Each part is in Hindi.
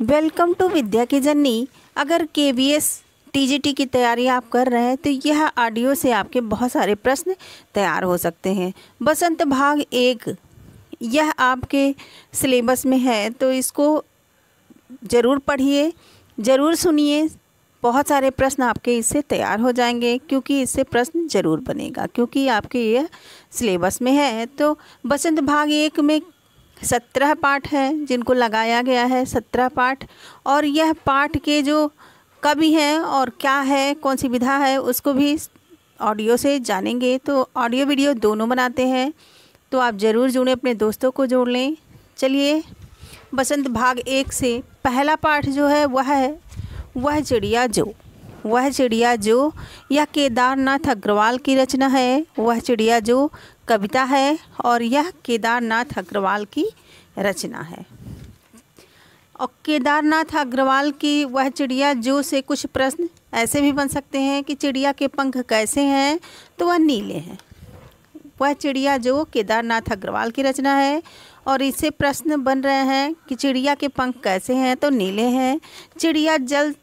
वेलकम टू विद्या की जर्नी अगर के वी एस टी की तैयारी आप कर रहे हैं तो यह ऑडियो से आपके बहुत सारे प्रश्न तैयार हो सकते हैं बसंत भाग एक यह आपके सिलेबस में है तो इसको ज़रूर पढ़िए ज़रूर सुनिए बहुत सारे प्रश्न आपके इससे तैयार हो जाएंगे क्योंकि इससे प्रश्न जरूर बनेगा क्योंकि आपके यह सिलेबस में है तो बसंत भाग एक में सत्रह पाठ हैं जिनको लगाया गया है सत्रह पाठ और यह पाठ के जो कवि हैं और क्या है कौन सी विधा है उसको भी ऑडियो से जानेंगे तो ऑडियो वीडियो दोनों बनाते हैं तो आप ज़रूर जुड़ें अपने दोस्तों को जोड़ लें चलिए बसंत भाग एक से पहला पाठ जो है वह है वह चिड़िया जो वह चिड़िया जो यह केदारनाथ अग्रवाल की रचना है वह चिड़िया जो कविता है और यह केदारनाथ अग्रवाल की रचना है और केदारनाथ अग्रवाल की वह चिड़िया जो से कुछ प्रश्न ऐसे भी बन सकते हैं कि चिड़िया के पंख कैसे हैं तो वह नीले हैं वह चिड़िया जो केदारनाथ अग्रवाल की रचना है और इससे प्रश्न बन रहे हैं कि चिड़िया के पंख कैसे हैं तो नीले हैं चिड़िया जल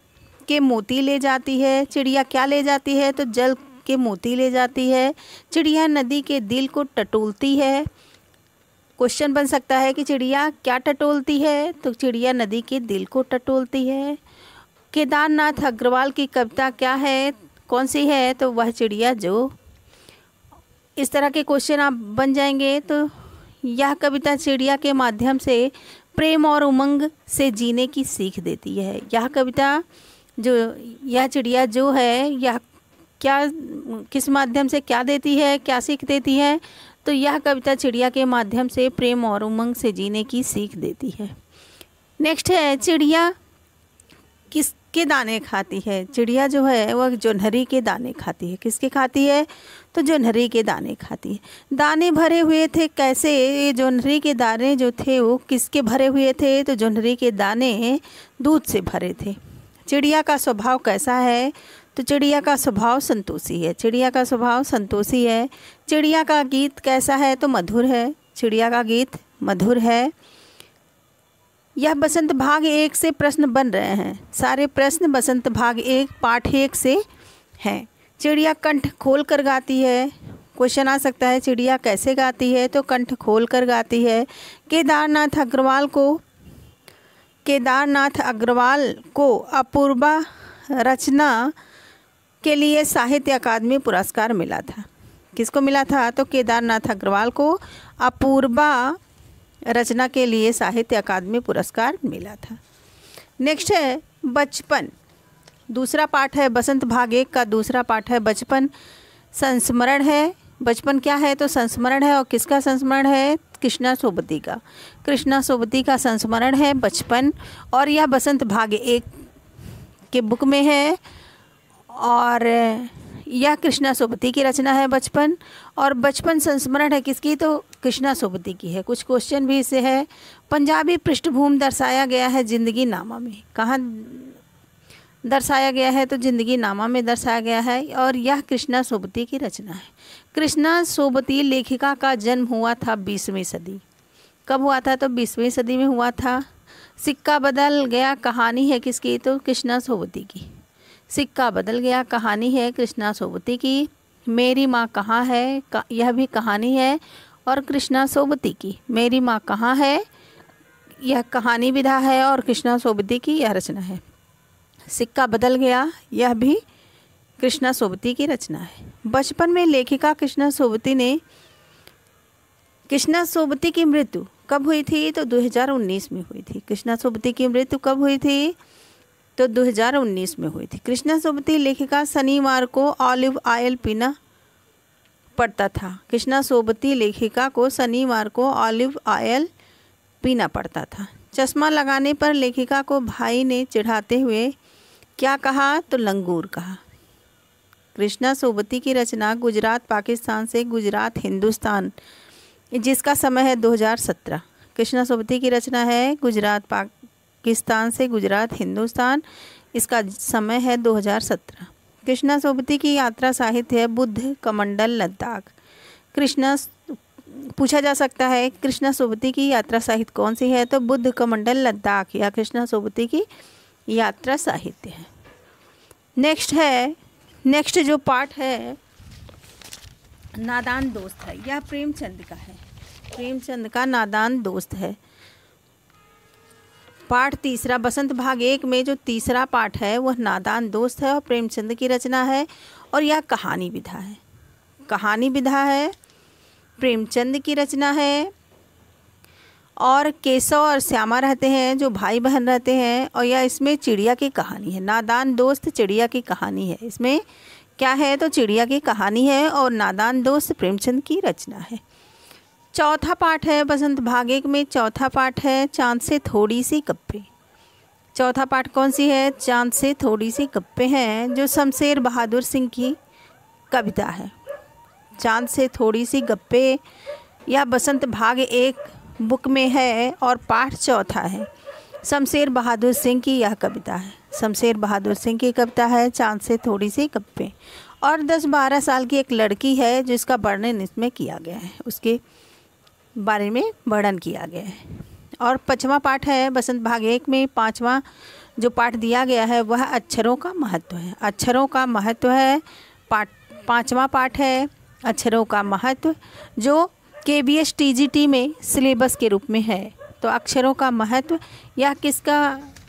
के मोती ले जाती है चिड़िया क्या ले जाती है तो जल के मोती ले जाती है चिड़िया नदी के दिल को टटोलती है क्वेश्चन बन सकता है कि चिड़िया क्या टटोलती है तो चिड़िया नदी के दिल को टटोलती है केदारनाथ अग्रवाल की कविता क्या है कौन सी है तो वह चिड़िया जो इस तरह के क्वेश्चन आप बन जाएंगे तो यह कविता चिड़िया के माध्यम से प्रेम और उमंग से जीने की सीख देती है यह कविता जो यह चिड़िया जो है यह क्या किस माध्यम से क्या देती है क्या सीख देती है तो यह कविता चिड़िया के माध्यम से प्रेम और उमंग से जीने की सीख देती है नेक्स्ट है चिड़िया किसके दाने खाती है चिड़िया जो है वह जोनहरी के दाने खाती है किसके खाती है तो जोनहरी के दाने खाती है दाने भरे हुए थे कैसे ये जोनहरी के दाने जो थे वो किसके भरे हुए थे तो जोनहरी के दाने दूध से भरे थे चिड़िया का स्वभाव कैसा है तो चिड़िया का स्वभाव संतोषी है चिड़िया का स्वभाव संतोषी है चिड़िया का गीत कैसा है तो मधुर है चिड़िया का गीत मधुर है यह बसंत भाग एक से प्रश्न बन रहे हैं सारे प्रश्न बसंत भाग एक पाठ एक से हैं चिड़िया कंठ खोल कर गाती है क्वेश्चन आ सकता है चिड़िया कैसे गाती है तो कंठ खोल कर गाती है केदारनाथ अग्रवाल को केदारनाथ अग्रवाल को अपूर्वा रचना के लिए साहित्य अकादमी पुरस्कार मिला था किसको मिला था तो केदारनाथ अग्रवाल को अपूर्वा रचना के लिए साहित्य अकादमी पुरस्कार मिला था नेक्स्ट है बचपन दूसरा पाठ है बसंत भाग एक का दूसरा पाठ है बचपन संस्मरण है बचपन क्या है तो संस्मरण है और किसका संस्मरण है कृष्णा सोबती का कृष्णा सोबती का संस्मरण है बचपन और यह बसंत भाग एक के बुक में है और यह कृष्णा सोबती की रचना है बचपन और बचपन संस्मरण है किसकी तो कृष्णा सोबती की है कुछ क्वेश्चन भी इसे है पंजाबी पृष्ठभूमि दर्शाया गया है जिंदगी नामा में कहाँ दर्शाया गया है तो जिंदगी नामा में दर्शाया गया है और यह कृष्णा सोबती की रचना है कृष्णा सोबती लेखिका का जन्म हुआ था बीसवीं सदी कब हुआ था तो बीसवीं सदी में हुआ था सिक्का बदल गया कहानी है किसकी तो कृष्णा सोबती की सिक्का बदल गया कहानी है कृष्णा सोबती की मेरी माँ कहाँ है का, यह भी कहानी है और कृष्णा सोबती की मेरी माँ कहाँ है यह कहानी विधा है और कृष्णा सोबती की यह रचना है सिक्का बदल गया यह भी कृष्णा सोबती की रचना है बचपन में लेखिका कृष्णा सोबती ने कृष्णा सोबती की मृत्यु कब हुई थी तो 2019 में हुई थी कृष्णा सोबती की मृत्यु कब हुई थी तो 2019 में हुई थी कृष्णा सोबती लेखिका शनिवार को ऑलिव ऑयल पीना पड़ता था कृष्णा सोबती लेखिका को शनिवार को ऑलिव ऑयल पीना पड़ता था चश्मा लगाने पर लेखिका को भाई ने चिढ़ाते हुए क्या कहा तो लंगूर कहा कृष्णा सोबती की रचना गुजरात पाकिस्तान से गुजरात हिंदुस्तान जिसका समय है 2017 कृष्णा सोबती की रचना है गुजरात पाक किस्तान से गुजरात हिंदुस्तान इसका समय है 2017 कृष्णा सोबती की यात्रा साहित्य है बुद्ध कमंडल लद्दाख कृष्णा पूछा जा सकता है कृष्णा सोबती की यात्रा साहित्य कौन सी है तो बुद्ध कमंडल लद्दाख या कृष्णा सोबती की यात्रा साहित्य है नेक्स्ट है नेक्स्ट जो पार्ट है नादान दोस्त है यह प्रेमचंद का है प्रेमचंद का नादान दोस्त है पाठ तीसरा बसंत भाग एक में जो तीसरा पाठ है वह नादान दोस्त है और प्रेमचंद की रचना है और यह कहानी विधा है कहानी विधा है प्रेमचंद की रचना है और केशव और श्यामा रहते हैं जो भाई बहन रहते हैं और यह इसमें चिड़िया की कहानी है नादान दोस्त चिड़िया की कहानी है इसमें क्या है तो चिड़िया की कहानी है और नादान दोस्त प्रेमचंद की रचना है चौथा पाठ है बसंत एक में चौथा पाठ है चांद से थोड़ी सी कप्पे चौथा पाठ कौन सी है चांद से थोड़ी सी कप्पे हैं जो शमशेर बहादुर सिंह की कविता है चांद से थोड़ी सी गप्पे यह बसंत भाग एक बुक में है और पाठ चौथा है शमशेर बहादुर सिंह की यह कविता है शमशेर बहादुर सिंह की कविता है चांद से थोड़ी सी गप्पे और 10-12 साल की एक लड़की है जिसका वर्णन इसमें किया गया है उसके बारे में वर्णन किया गया है और पचवा पाठ है बसंत भाग एक में पाँचवा जो पाठ दिया गया है वह अक्षरों का महत्व है अक्षरों का महत्व है पाठ पाँचवा पाठ है अक्षरों का महत्व जो K B S T G T में सिलेबस के रूप में है तो अक्षरों का महत्व यह किसका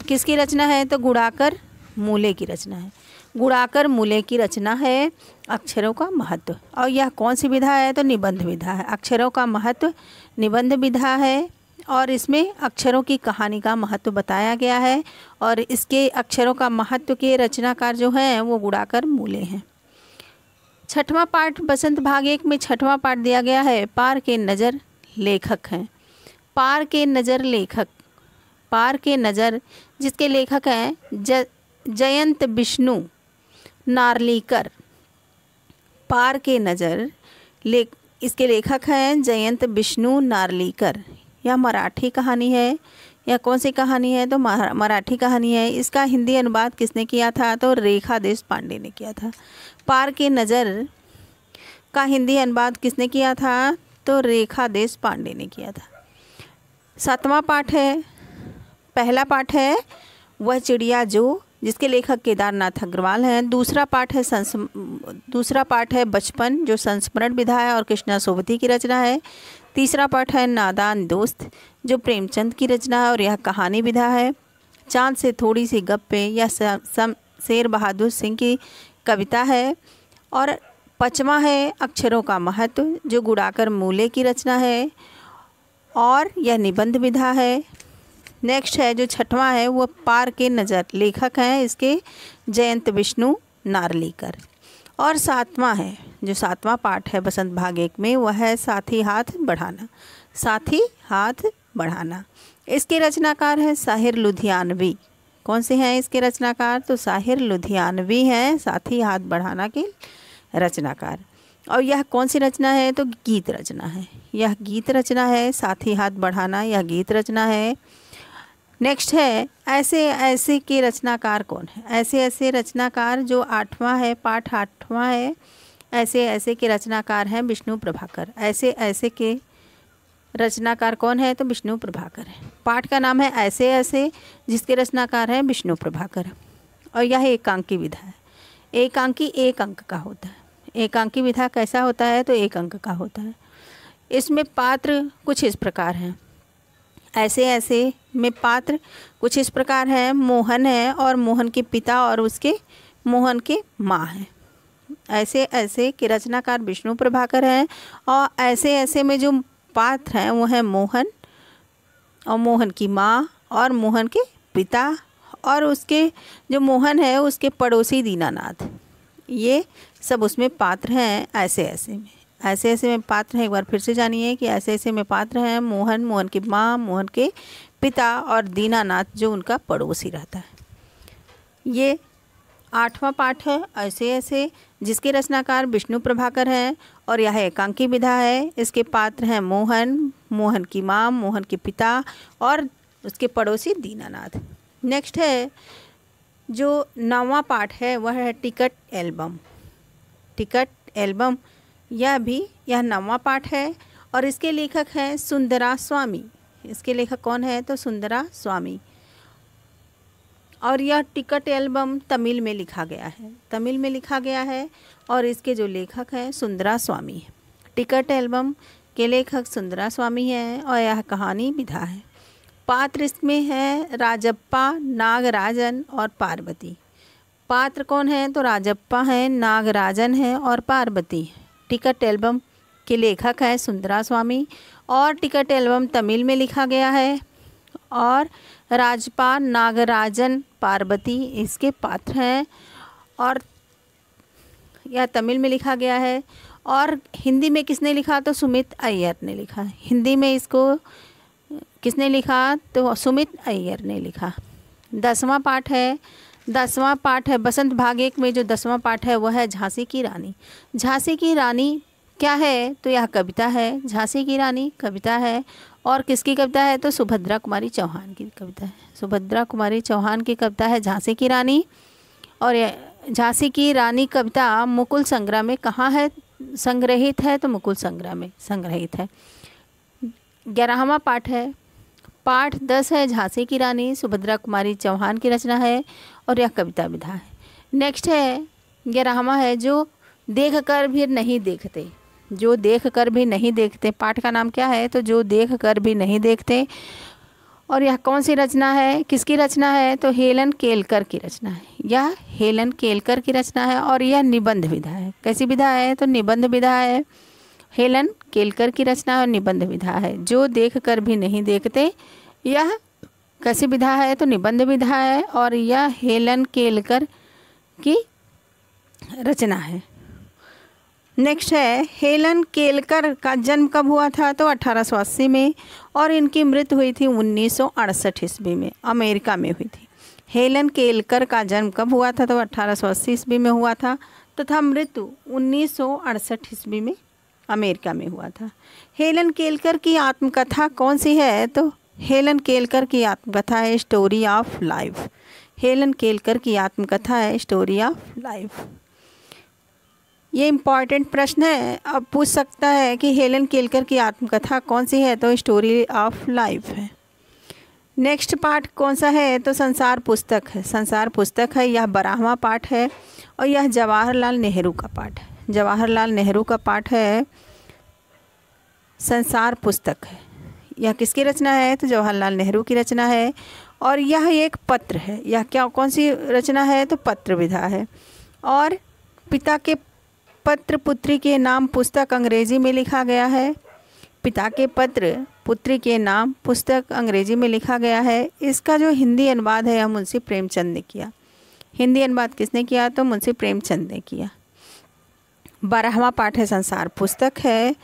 किसकी रचना है तो गुड़ाकर मूले की रचना है गुड़ाकर मूले की रचना है अक्षरों का महत्व और यह कौन सी विधा है तो निबंध विधा है अक्षरों का महत्व निबंध विधा है और इसमें अक्षरों की कहानी का महत्व बताया गया है और इसके अक्षरों का महत्व के रचनाकार जो हैं वो गुड़ाकर मूले हैं छठवां पाठ बसंत भाग एक में छठवां पाठ दिया गया है पार के नज़र लेखक हैं पार के नज़र लेखक पार के नज़र जिसके लेखक हैं ज जयंत विष्णु नारलीकर पार के नज़र लेख इसके लेखक हैं जयंत विष्णु नारलीकर यह मराठी कहानी है या कौन सी कहानी है तो मराठी कहानी है इसका हिंदी अनुवाद किसने किया था तो रेखा देश पांडे ने किया था पार की नज़र का हिंदी अनुवाद किसने किया था तो रेखा देश पांडे ने किया था सातवां पाठ है पहला पाठ है वह चिड़िया जो जिसके लेखक केदारनाथ अग्रवाल हैं दूसरा पाठ है संस दूसरा पाठ है बचपन जो संस्मरण विधा है और कृष्णा सोबती की रचना है तीसरा पाठ है नादान दोस्त जो प्रेमचंद की रचना है और यह कहानी विधा है चांद से थोड़ी सी गप्पे यह शेर बहादुर सिंह की कविता है और पचवा है अक्षरों का महत्व जो गुड़ाकर मूले की रचना है और यह निबंध विधा है नेक्स्ट है जो छठवां है वह पार के नज़र लेखक हैं इसके जयंत विष्णु नारलीकर और सातवां है जो सातवां पाठ है बसंत भाग एक में वह है साथी हाथ बढ़ाना साथी हाथ बढ़ाना इसके रचनाकार हैं साहिर लुधियानवी कौन से हैं इसके रचनाकार तो साहिर लुधियानवी हैं साथी हाथ बढ़ाना के रचनाकार और यह कौन सी रचना है तो गीत रचना है यह गीत रचना है साथी हाथ बढ़ाना यह गीत रचना है नेक्स्ट है ऐसे ऐसे के रचनाकार कौन है ऐसे ऐसे रचनाकार जो आठवां है पाठ आठवां है ऐसे ऐसे के रचनाकार हैं विष्णु प्रभाकर ऐसे ऐसे के रचनाकार कौन है तो विष्णु प्रभाकर है पाठ का नाम है ऐसे ऐसे जिसके रचनाकार हैं विष्णु प्रभाकर और यह एकांकी विधा है एकांकी एक अंक का होता है एकांकी विधा कैसा होता है तो एक अंक का होता है इसमें पात्र कुछ इस प्रकार हैं ऐसे ऐसे में पात्र कुछ इस प्रकार है मोहन है और मोहन के पिता और उसके मोहन के माँ हैं ऐसे ऐसे के रचनाकार विष्णु प्रभाकर हैं और ऐसे ऐसे में जो पात्र हैं वो हैं मोहन और मोहन की माँ और मोहन के पिता और उसके जो मोहन है उसके पड़ोसी दीनानाथ ये सब उसमें पात्र हैं ऐसे ऐसे में ऐसे ऐसे में पात्र हैं एक बार फिर से जानिए कि ऐसे ऐसे में पात्र हैं मोहन मोहन की माँ मोहन के पिता और दीनानाथ जो उनका पड़ोसी रहता है ये आठवां पाठ है ऐसे ऐसे जिसके रचनाकार विष्णु प्रभाकर हैं और यह एकांकी विधा है इसके पात्र हैं मोहन मोहन की माँ मोहन के पिता और उसके पड़ोसी दीनानाथ नेक्स्ट है जो नवा पाठ है वह है टिकट एल्बम टिकट एल्बम यह भी यह नवा पाठ है और इसके लेखक हैं सुंदरा स्वामी इसके लेखक कौन है तो सुंदरा स्वामी और यह टिकट एल्बम तमिल में लिखा गया है तमिल में लिखा गया है और इसके जो लेखक हैं सुंदरा स्वामी है टिकट एल्बम के लेखक सुंदरा स्वामी हैं और यह कहानी विधा है पात्र इसमें है राजप्पा नागराजन और पार्वती पात्र कौन है तो राजप्पा हैं नागराजन हैं और पार्वती हैं टिकट एल्बम के लेखक हैं सुंदरा स्वामी और टिकट एल्बम तमिल में लिखा गया है और राजपा नागराजन पार्वती इसके पात्र हैं और यह तमिल में लिखा गया है और हिंदी में किसने लिखा तो सुमित अय्यर ने लिखा हिंदी में इसको किसने लिखा तो सुमित अय्यर ने लिखा दसवां पाठ है दसवां पाठ है बसंत भाग एक में जो दसवां पाठ है वह है झांसी की रानी झांसी की रानी क्या है तो यह कविता है झांसी की रानी कविता है और किसकी कविता है तो सुभद्रा कुमारी चौहान की कविता है सुभद्रा कुमारी चौहान की कविता है झांसी की रानी और झांसी की रानी कविता मुकुल संग्रह में कहाँ है संग्रहित है तो मुकुल संग्रह में संग्रहित है ग्यारहवा पाठ है पाठ दस है झांसी की रानी सुभद्रा कुमारी चौहान की रचना है और यह कविता विधा है नेक्स्ट है ग्यारहवा है जो देख कर भी नहीं देखते जो देख कर भी नहीं देखते पाठ का नाम क्या है तो जो देख कर भी नहीं देखते और यह कौन सी रचना है किसकी रचना है तो हेलन केलकर की रचना है यह हेलन केलकर की रचना है और यह निबंध विधा है कैसी विधा है तो निबंध विधा है हेलन केलकर की रचना और निबंध विधा है जो देख कर भी नहीं देखते यह कैसी विधा है तो निबंध विधा है और यह हेलन केलकर की रचना है नेक्स्ट है हेलन केलकर का जन्म कब हुआ था तो अठारह में और इनकी मृत्यु हुई थी 1968 ईस्वी में अमेरिका में हुई थी हेलन केलकर का जन्म कब हुआ था तो अठारह ईस्वी में हुआ था तथा मृत्यु 1968 ईस्वी में अमेरिका में हुआ था हेलन केलकर की आत्मकथा कौन सी है तो हेलन केलकर की आत्मकथा है story of life Helen Keller की आत्मकथा है स्टोरी ऑफ लाइफ ये इम्पॉर्टेंट प्रश्न है अब पूछ सकता है कि हेलन केलकर की आत्मकथा कौन सी है तो स्टोरी ऑफ लाइफ है नेक्स्ट पार्ट कौन सा है तो संसार पुस्तक है संसार पुस्तक है यह बारहवा पाठ है और यह जवाहरलाल नेहरू का पाठ है जवाहरलाल नेहरू का पाठ है संसार पुस्तक है यह किसकी रचना है तो जवाहरलाल नेहरू की रचना है और यह एक पत्र है यह क्या कौन सी रचना है तो पत्र विधा है और पिता के पत्र पुत्री के नाम पुस्तक अंग्रेजी में लिखा गया है पिता के पत्र पुत्री के नाम पुस्तक अंग्रेजी में लिखा गया है इसका जो हिंदी अनुवाद है यह मुंशी प्रेमचंद ने किया हिंदी अनुवाद किसने किया तो मुंशी प्रेमचंद ने किया बारहवा पाठ है संसार पुस्तक है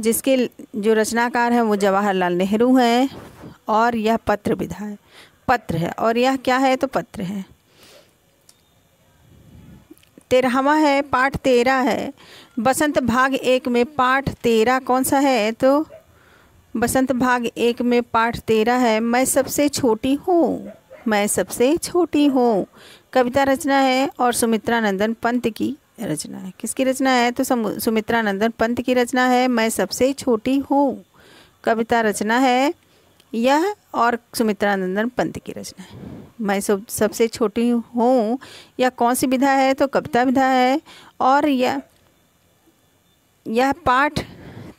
जिसके जो रचनाकार हैं वो जवाहरलाल नेहरू हैं और यह पत्र विधा है पत्र है और यह क्या है तो पत्र है तेरहवा है पाठ तेरह है बसंत भाग एक में पाठ तेरह कौन सा है तो बसंत भाग एक में पाठ तेरह है मैं सबसे छोटी हूँ मैं सबसे छोटी हूँ कविता रचना है और सुमित्रा नंदन पंत की रचना है किसकी रचना है तो सुमित्रा नंदन पंत की रचना है मैं सबसे छोटी हूँ कविता रचना है यह और सुमित्रा नंदन पंत की रचना है मैं सब सबसे छोटी हूँ यह कौन सी विधा है तो कविता विधा है और यह यह पाठ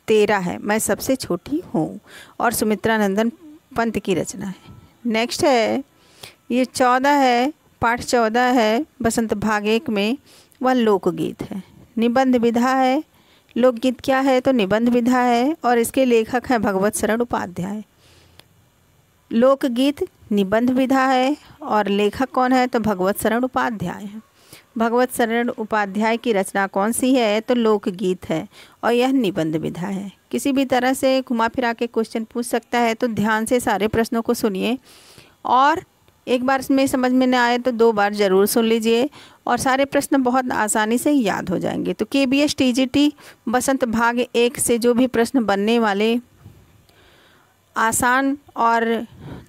तेरा है मैं सबसे छोटी हूँ और सुमित्रा नंदन पंत की रचना है नेक्स्ट है ये चौदह है पाठ चौदह है बसंत भाग एक में वह लोकगीत है निबंध विधा है लोकगीत क्या है तो निबंध विधा है और इसके लेखक हैं भगवत शरण उपाध्याय लोकगीत निबंध विधा है और लेखक कौन है तो भगवत शरण उपाध्याय है भगवत शरण उपाध्याय की रचना कौन सी है तो लोकगीत है और यह निबंध विधा है किसी भी तरह से घुमा फिरा के क्वेश्चन पूछ सकता है तो ध्यान से सारे प्रश्नों को सुनिए और एक बार इसमें समझ में न आए तो दो बार ज़रूर सुन लीजिए और सारे प्रश्न बहुत आसानी से याद हो जाएंगे तो K B S T G T Basant भाग एक से जो भी प्रश्न बनने वाले आसान और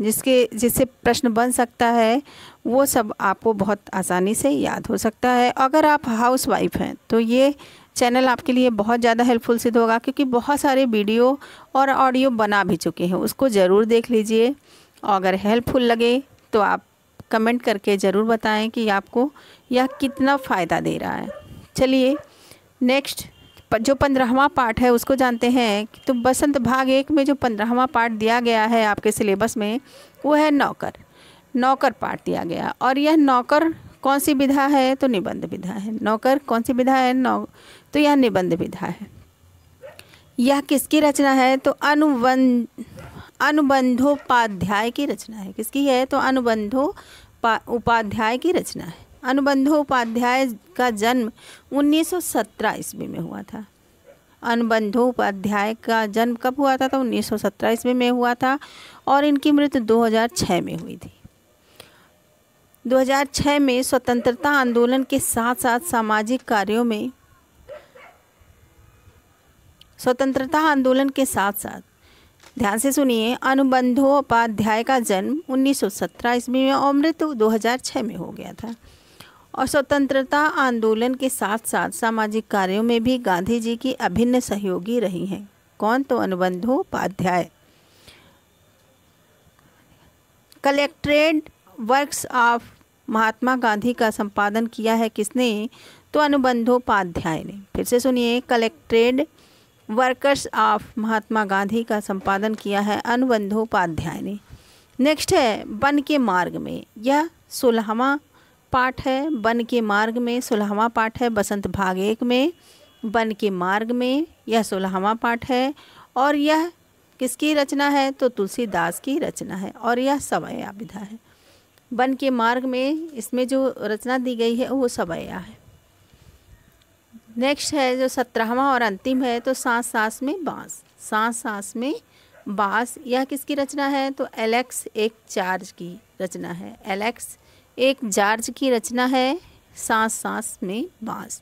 जिसके जिससे प्रश्न बन सकता है वो सब आपको बहुत आसानी से याद हो सकता है अगर आप हाउस वाइफ हैं तो ये चैनल आपके लिए बहुत ज़्यादा हेल्पफुल सिद्ध होगा क्योंकि बहुत सारे वीडियो और ऑडियो बना भी चुके हैं उसको ज़रूर देख लीजिए अगर हेल्पफुल लगे तो आप कमेंट करके ज़रूर बताएं कि आपको यह कितना फ़ायदा दे रहा है चलिए नेक्स्ट जो पंद्रहवा पार्ट है उसको जानते हैं तो बसंत भाग एक में जो पंद्रहवा पार्ट दिया गया है आपके सिलेबस में वो है नौकर नौकर पार्ट दिया गया और यह नौकर कौन सी विधा है तो निबंध विधा है नौकर कौन सी विधा है नौ तो यह निबंध विधा है यह किसकी रचना है तो अनुवं अनुबंधोपाध्याय की रचना है किसकी है तो अनुबंधो उपाध्याय की रचना है अनुबंधोपाध्याय का जन्म 1917 ईस्वी में हुआ था अनुबंधोपाध्याय का जन्म कब हुआ था तो 1917 ईस्वी में हुआ था और इनकी मृत्यु 2006 में हुई थी 2006 में स्वतंत्रता आंदोलन के साथ साथ सामाजिक कार्यों में स्वतंत्रता आंदोलन के साथ साथ ध्यान से सुनिए अनुबंधोपाध्याय का जन्म 1917 ईस्वी में और मृत्यु दो में हो गया था और स्वतंत्रता आंदोलन के साथ साथ सामाजिक कार्यों में भी गांधी जी की अभिन्न सहयोगी रही हैं कौन तो Anubandyopadhyay collected works of Mahatma Gandhi का संपादन किया है किसने तो अनुबंधोपाध्याय ने फिर से सुनिए collected workers of Mahatma Gandhi का संपादन किया है अनुबंधोपाध्याय ने नेक्स्ट है वन के मार्ग में यह सोलहवा पाठ है वन के मार्ग में सोलहवा पाठ है बसंत भाग एक में वन के मार्ग में यह सोलहवा पाठ है और यह किसकी रचना है तो तुलसीदास की रचना है और यह सवैया विधा है वन के मार्ग में इसमें जो रचना दी गई है वो सवैया है नेक्स्ट है जो सत्रहवा और अंतिम है तो सांस सांस में बांस सांस सांस में बास यह किसकी रचना है तो एलेक्स एक चार्ज की रचना है एलेक्स एक जार्ज की रचना है सांस सांस में बास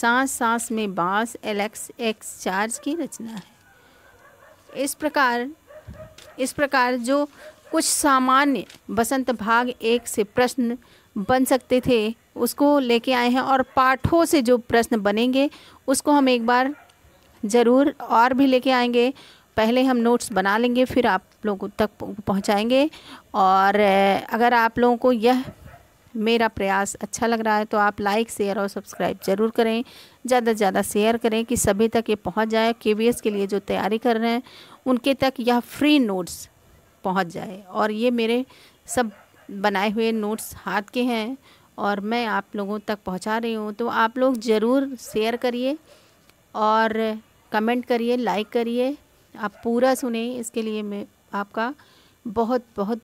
सांस सांस में बांस एलेक्स एक चार्ज की रचना है इस प्रकार इस प्रकार जो कुछ सामान्य बसंत भाग एक से प्रश्न बन सकते थे उसको लेके आए हैं और पाठों से जो प्रश्न बनेंगे उसको हम एक बार ज़रूर और भी लेके आएंगे पहले हम नोट्स बना लेंगे फिर आप लोगों तक पहुंचाएंगे और अगर आप लोगों को यह मेरा प्रयास अच्छा लग रहा है तो आप लाइक शेयर और सब्सक्राइब ज़रूर करें ज़्यादा से ज़्यादा शेयर करें कि सभी तक ये पहुंच जाए के के लिए जो तैयारी कर रहे हैं उनके तक यह फ्री नोट्स पहुंच जाए और ये मेरे सब बनाए हुए नोट्स हाथ के हैं और मैं आप लोगों तक पहुंचा रही हूं तो आप लोग ज़रूर शेयर करिए और कमेंट करिए लाइक करिए आप पूरा सुने इसके लिए मैं आपका बहुत बहुत